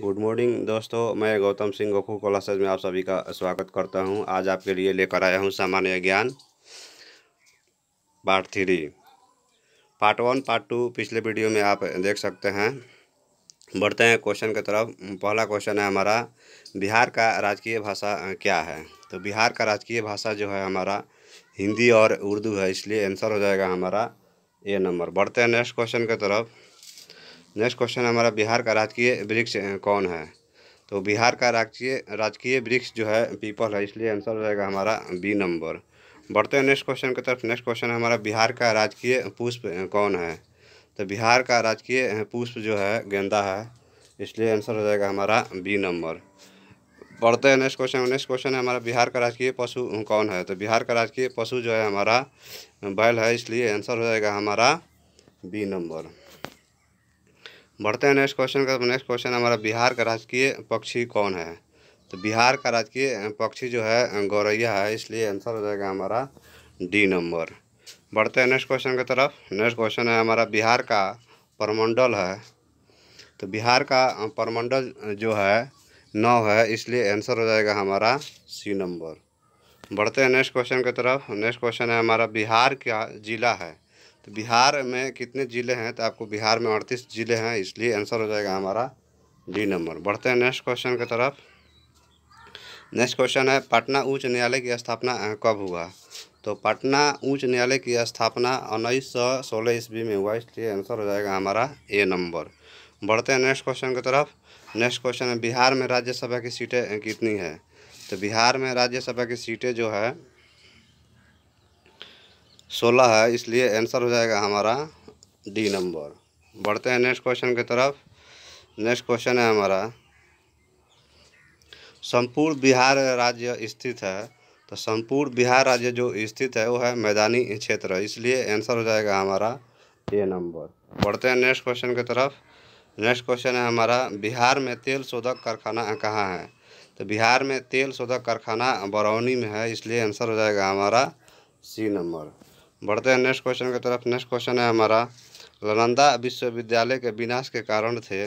good morning दोस्तों मैं गौतम सिंह गोखू कोलासज में आप सभी का स्वागत करता हूं आज आपके लिए लेकर आया हूं सामान्य ज्ञान part three part one part two पिछले वीडियो में आप देख सकते हैं बढ़ते हैं क्वेश्चन की तरफ पहला क्वेश्चन है हमारा बिहार का राजकीय भाषा क्या है तो बिहार का राजकीय भाषा जो है हमारा हिंदी और उर्दू है इसलिए आंसर हो जाएगा हमारा ए नंबर बढ़ते हैं नेक्स्ट क्वेश्चन की तरफ नेक्स्ट क्वेश्चन हमारा बिहार का राजकीय वृक्ष कौन है तो बिहार का राजकीय राजकीय वृक्ष जो है पीपल है इसलिए आंसर हो जाएगा हमारा बी नंबर बढ़ते हैं नेक्स्ट क्वेश्चन की तरफ नेक्स्ट क्वेश्चन हमारा बिहार का राजकीय पुष्प कौन है तो बिहार का राजकीय पुष्प जो है गेंदा है इसलिए आंसर हो जाएगा हमारा बी नंबर बढ़ते हैं नेक्स्ट क्वेश्चन नेक्स्ट क्वेश्चन है हमारा बिहार का राजकीय पशु कौन है तो बिहार का राजकीय पशु जो है हमारा बैल है इसलिए आंसर हो जाएगा हमारा बी नंबर बढ़ते हैं नेक्स्ट क्वेश्चन का नेक्स्ट क्वेश्चन हमारा बिहार का राजकीय पक्षी कौन है तो बिहार का राजकीय पक्षी जो है गौरैया है इसलिए आंसर हो जाएगा हमारा डी नंबर बढ़ते हैं नेक्स्ट क्वेश्चन की तरफ नेक्स्ट क्वेश्चन है हमारा बिहार का परमंडल है तो बिहार का परमंडल जो है नौ है इसलिए आंसर हो जाएगा हमारा सी नंबर बढ़ते हैं नेक्स्ट क्वेश्चन की तरफ नेक्स्ट क्वेश्चन है हमारा बिहार का ज़िला है तो बिहार में कितने ज़िले हैं तो आपको बिहार में अड़तीस ज़िले हैं इसलिए आंसर हो जाएगा हमारा डी नंबर बढ़ते हैं नेक्स्ट क्वेश्चन की तरफ नेक्स्ट क्वेश्चन है पटना उच्च न्यायालय की स्थापना कब हुआ तो पटना उच्च न्यायालय की स्थापना उन्नीस सौ सोलह ईस्वी में हुआ इसलिए आंसर हो जाएगा हमारा ए नंबर बढ़ते हैं नेक्स्ट क्वेश्चन की तरफ नेक्स्ट क्वेश्चन है बिहार में राज्यसभा की सीटें कितनी है तो बिहार में राज्यसभा की सीटें जो है सोलह है इसलिए आंसर हो जाएगा हमारा डी नंबर बढ़ते हैं नेक्स्ट क्वेश्चन की तरफ नेक्स्ट क्वेश्चन है हमारा संपूर्ण बिहार राज्य स्थित है तो संपूर्ण बिहार राज्य जो स्थित है वो है मैदानी क्षेत्र इसलिए आंसर हो जाएगा हमारा ए नंबर बढ़ते हैं नेक्स्ट क्वेश्चन की तरफ नेक्स्ट क्वेश्चन है हमारा बिहार में तेल शोधक कारखाना कहाँ है तो बिहार में तेल शोधक कारखाना बरौनी में है इसलिए आंसर हो जाएगा हमारा सी नंबर बढ़ते हैं नेक्स्ट क्वेश्चन की तरफ नेक्स्ट क्वेश्चन है हमारा नालंदा विश्वविद्यालय के विनाश के कारण थे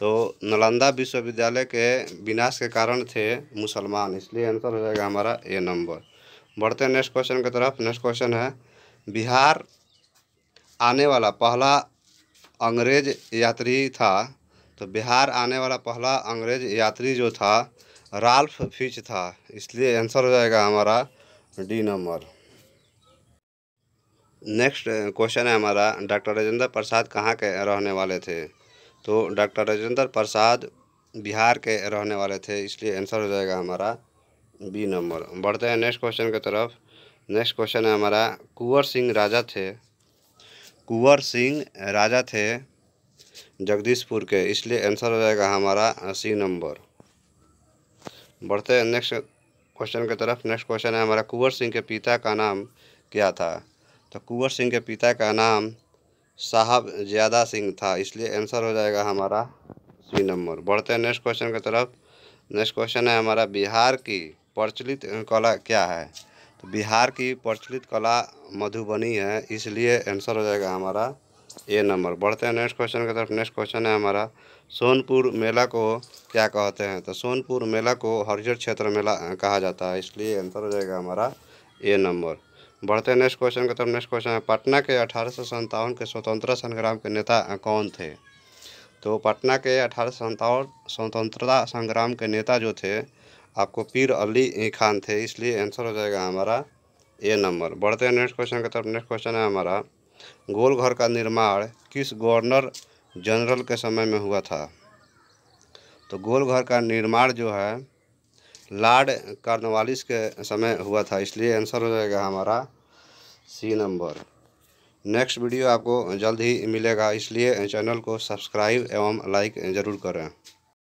तो नालंदा विश्वविद्यालय के विनाश के कारण थे मुसलमान इसलिए आंसर हो जाएगा हमारा ए नंबर बढ़ते हैं नेक्स्ट क्वेश्चन की तरफ नेक्स्ट क्वेश्चन है बिहार आने वाला पहला अंग्रेज यात्री था तो बिहार आने वाला पहला अंग्रेज यात्री जो था राल्फ फिच था इसलिए आंसर हो जाएगा हमारा D number next question uh, है हमारा डॉक्टर राजेंद्र प्रसाद कहाँ के रहने वाले थे तो डॉक्टर राजेंद्र प्रसाद बिहार के रहने वाले थे इसलिए आंसर हो जाएगा हमारा बी नंबर बढ़ते हैं नेक्स्ट क्वेश्चन की तरफ नेक्स्ट क्वेश्चन है हमारा कुंवर सिंह राजा थे कुंवर सिंह राजा थे जगदीशपुर के इसलिए आंसर हो जाएगा हमारा सी नंबर बढ़ते हैं नेक्स्ट क्वेश्चन की तरफ नेक्स्ट क्वेश्चन है हमारा कुंवर सिंह के पिता का नाम क्या था तो कुंवर सिंह के पिता का नाम साहब ज़्यादा सिंह था इसलिए आंसर हो जाएगा हमारा सी नंबर बढ़ते हैं नेक्स्ट क्वेश्चन की तरफ नेक्स्ट क्वेश्चन है हमारा बिहार की प्रचलित कला क्या है तो बिहार की प्रचलित कला मधुबनी है इसलिए आंसर हो जाएगा हमारा ए नंबर बढ़ते हैं नेक्स्ट क्वेश्चन की तरफ नेक्स्ट क्वेश्चन है हमारा सोनपुर मेला को क्या कहते हैं तो सोनपुर मेला को हरिजर क्षेत्र मेला कहा जाता है इसलिए आंसर हो जाएगा हमारा ए नंबर बढ़ते नेक्स्ट क्वेश्चन की तरफ नेक्स्ट क्वेश्चन है पटना के अठारह के स्वतंत्रता संग्राम के नेता कौन थे तो पटना के अठारह स्वतंत्रता संग्राम के नेता जो थे आपको पीर अली खान थे इसलिए आंसर हो जाएगा हमारा ए नंबर बढ़ते हैं नेक्स्ट क्वेश्चन की तरफ नेक्स्ट क्वेश्चन है हमारा गोलघर का निर्माण किस गवर्नर जनरल के समय में हुआ था तो गोलघर का निर्माण जो है लार्ड कार्नवालिस के समय हुआ था इसलिए आंसर हो जाएगा हमारा सी नंबर नेक्स्ट वीडियो आपको जल्द ही मिलेगा इसलिए चैनल को सब्सक्राइब एवं लाइक ज़रूर करें